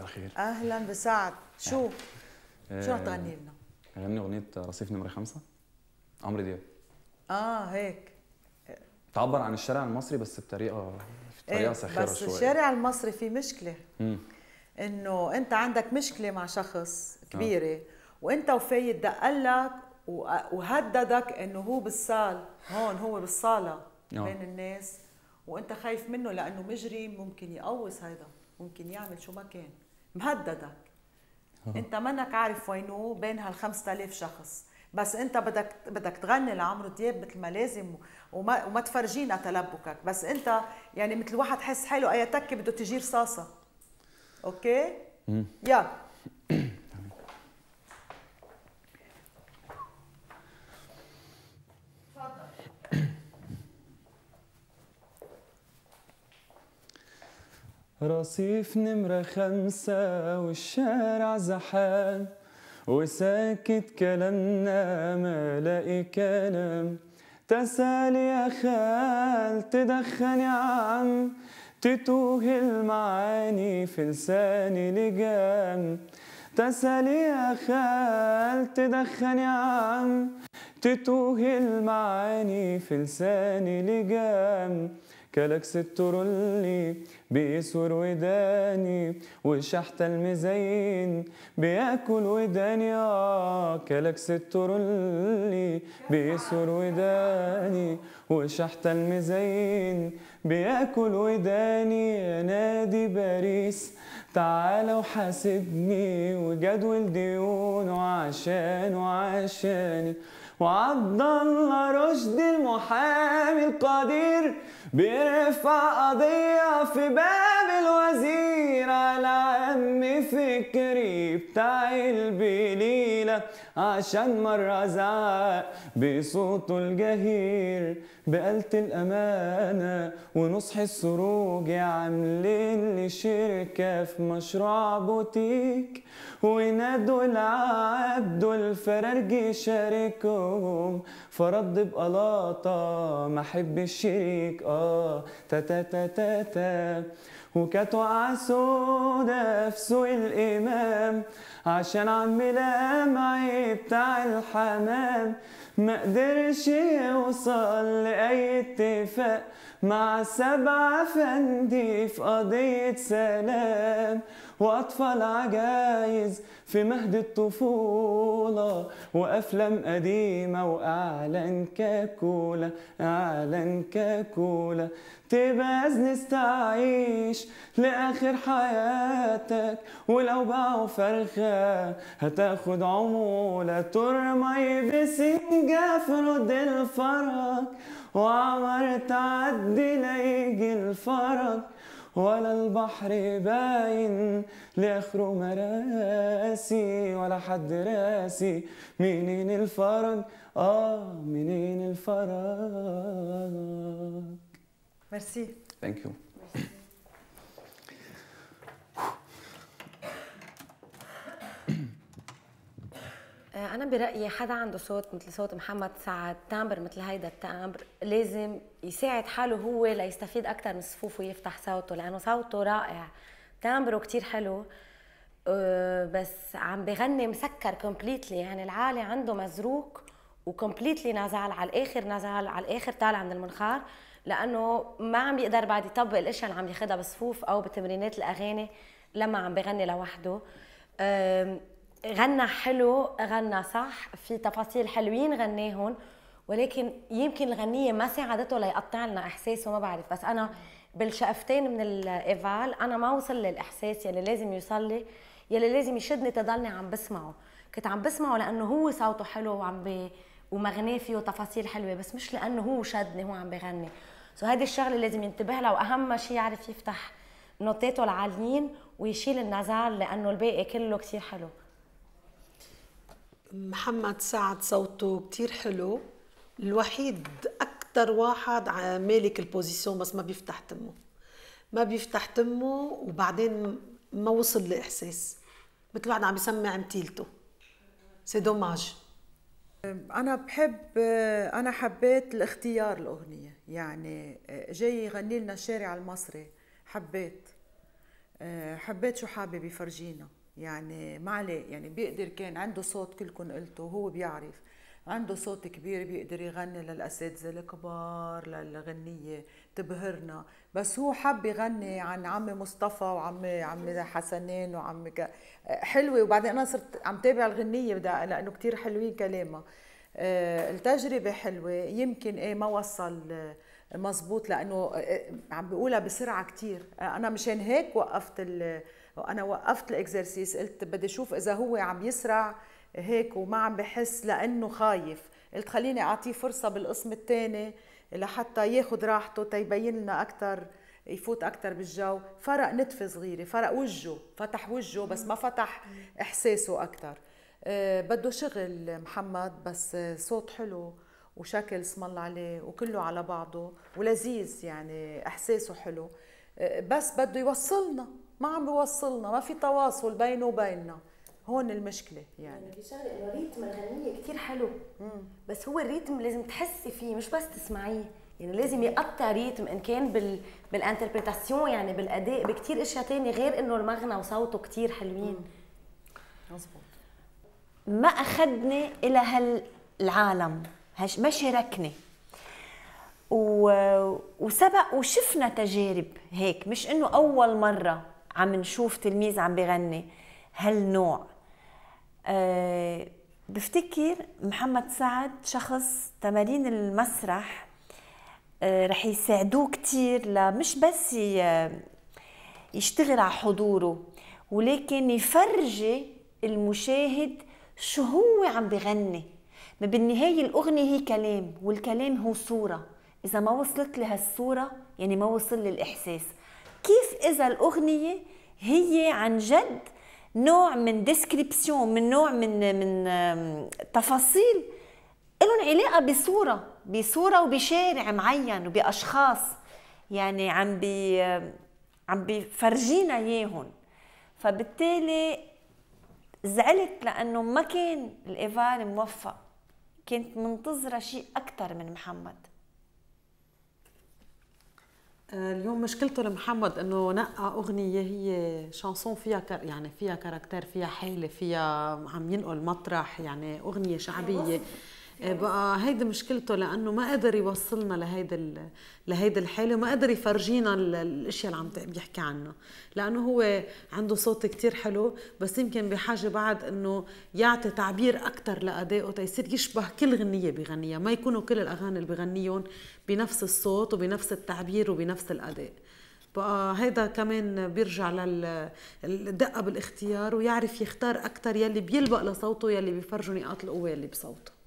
الخير اهلا بسعد شو أهلا. يعني، شو رح آه، تغني لنا؟ غني اغنيه رصيف نمره خمسة عمرو دياب اه هيك تعبر عن الشارع المصري بس بطريقه بطريقه ايه ساخره بس شوي بس الشارع المصري في مشكله انه انت عندك مشكله مع شخص آه. كبيره آه. وانت وفايد دقلك وهددك انه هو بالصال هون هو بالصاله آه. بين الناس وانت خايف منه لانه مجرم ممكن يقوص هذا ممكن يعمل شو ما كان مهددك انت منك عارف وينه بين هال 5000 شخص بس انت بدك بدك تغني لعمرو دياب مثل ما لازم وما, وما تفرجينا تلبكك بس انت يعني مثل واحد حس حاله تكه بده تجي رصاصه اوكي يلا رصيف نمرة خمسة والشارع زحام وساكت كلامنا ما لاقي كلام تسأل يا خال تدخن يا عم تتوه المعاني في لساني لجام تسأل يا خال تدخن يا عم تتوه المعاني في لساني لجام كلك ست رولي بيسور وداني وشحت المزين بياكل وداني اه ستر اللي بيسور وداني وشحت المزين بياكل وداني يا نادي باريس تعالى وحاسبني وجدول ديونه عشان وعشاني وعبد الله رشدي المحامي القدير بيرفع قضية في باب الوزير على أم فكري بتاع البليلة عشان مرة زعق بصوته الجهير بقالة الأمانة ونصح السروج عاملين لي شركة في مشروع بوتيك وينادوا العبد الفرارجي شاركهم فرد بقلاطة ما حب الشريك اه تا تا تا تا تا وكانت في سوق الإمام عشان عم لمعي بتاع الحمام ما قدرش يوصل لأي اتفاق مع سبعة فندي في قضية سلام وأطفال عجايز في مهد الطفولة وأفلام قديمة وأعلان كاكولا أعلان كاكولا تبقى بزنس تعيش لآخر حياتك ولو باعوا فرخة هتاخد عمولة ترمي بسنجة في رد الفرج وعمر تعدي ليجي الفرج ولا البحر باين لاخره مراسي ولا حد راسي منين الفرج اه منين الفرج ميرسي ثانك يو انا برايي حدا عنده صوت مثل صوت محمد سعد تامبر مثل هيدا التامبر لازم يساعد حاله هو ليستفيد اكثر من صفوفه ويفتح صوته لانه صوته رائع تامبره كتير حلو أه، بس عم بغني مسكر كومبليتلي يعني العالي عنده مزروك وكومبليتلي نزال على الاخر نزال على الاخر طالع من المنخار لانه ما عم بيقدر بعد يطبق الاشياء اللي عم ياخذها بصفوف او بتمرينات الاغاني لما عم بغني لوحده غنى حلو غنى صح في تفاصيل حلوين غناهم ولكن يمكن الغنية ما ساعدته ليقطع لنا إحساسه ما بعرف بس أنا بالشقفتين من الإيفال أنا ما وصل لي الإحساس يلي لازم يوصل لي يلي لازم يشدني تضلني عم بسمعه كنت عم بسمعه لأنه هو صوته حلو وعم بي ومغناه فيه تفاصيل حلوة بس مش لأنه هو شدني هو عم بغني سو هيدي الشغلة لازم ينتبه لها وأهم شيء يعرف يفتح نوتاته العاليين ويشيل النزار لأنه الباقي كله كثير حلو محمد سعد صوته كتير حلو الوحيد اكثر واحد مالك البوزيسيون بس ما بيفتح تمه ما بيفتح تمه وبعدين ما وصل لاحساس مثل واحد عم يسمع امتيلته سي دوماج انا بحب انا حبيت الاختيار الاغنيه يعني جاي يغني لنا الشارع المصري حبيت حبيت شو حابب يفرجينا يعني ما عليه يعني بيقدر كان عنده صوت كلكم قلتوا هو بيعرف عنده صوت كبير بيقدر يغني للاساتذه الكبار للغنيه تبهرنا بس هو حب يغني عن عمي مصطفى وعمي عمي حسنين وعمي ك... حلوه وبعدين انا صرت عم تابع الغنيه بدأ لانه كثير حلوين كلامها آه، التجربه حلوه يمكن ايه ما وصل آه، مزبوط لانه آه، عم بقولها بسرعه كثير انا مشان هيك وقفت ال وانا وقفت الاكزرسيس قلت بدي اشوف اذا هو عم يسرع هيك وما عم بحس لانه خايف قلت خليني اعطيه فرصه بالقسم الثاني لحتى ياخذ راحته تيبين لنا اكثر يفوت اكثر بالجو فرق نتفه صغيره فرق وجهه فتح وجهه بس ما فتح احساسه اكثر أه بده شغل محمد بس صوت حلو وشكل اسم الله عليه وكله على بعضه ولذيذ يعني احساسه حلو أه بس بده يوصلنا ما عم بيوصلنا ما في تواصل بينه وبيننا هون المشكله يعني يعني في شغله انه ريتم الغنيه كثير حلو مم. بس هو الريتم لازم تحسي فيه مش بس تسمعيه يعني لازم يقطع ريتم ان كان بال بالانتربريتاسيون يعني بالاداء بكثير اشياء ثانيه غير انه المغنى وصوته كثير حلوين مزبوط ما اخذني الى هالعالم هش... ما شاركني و... وسبق وشفنا تجارب هيك مش انه اول مره عم نشوف تلميذ عم بغني هالنوع آه، بفتكر محمد سعد شخص تمارين المسرح آه، رح يساعدوه كثير لمش بس يشتغل على حضوره ولكن يفرجي المشاهد شو هو عم بغني ما بالنهاية الأغنية هي كلام والكلام هو صورة إذا ما وصلت لي هالصورة يعني ما وصل لي الإحساس اذا الاغنيه هي عن جد نوع من ديسكريبسيون من نوع من من تفاصيل لهم علاقه بصوره بصوره وبشارع معين وباشخاص يعني عم بي عم بفرجينا اياهم فبالتالي زعلت لانه ما كان الايفال موفق كنت منتظره شيء اكثر من محمد آه، اليوم مشكلته لمحمد انه نقى اغنيه هي شانسون فيها كر يعني فيها كاركتير فيها حاله فيها عم ينقل مطرح يعني اغنيه شعبيه إيه بقى هيدي مشكلته لانه ما قدر يوصلنا لهيدي لهيدي الحاله وما قدر يفرجينا الاشياء اللي عم بيحكي عنها لانه هو عنده صوت كتير حلو بس يمكن بحاجه بعد انه يعطي تعبير اكثر لادائه تيصير يشبه كل غنيه بغنيها ما يكونوا كل الاغاني اللي بغنيهم بنفس الصوت وبنفس التعبير وبنفس الاداء بقى هيدا كمان بيرجع للدقه بالاختيار ويعرف يختار اكثر يلي بيلبق لصوته يلي بيفرجوا نقاط القوه اللي بصوته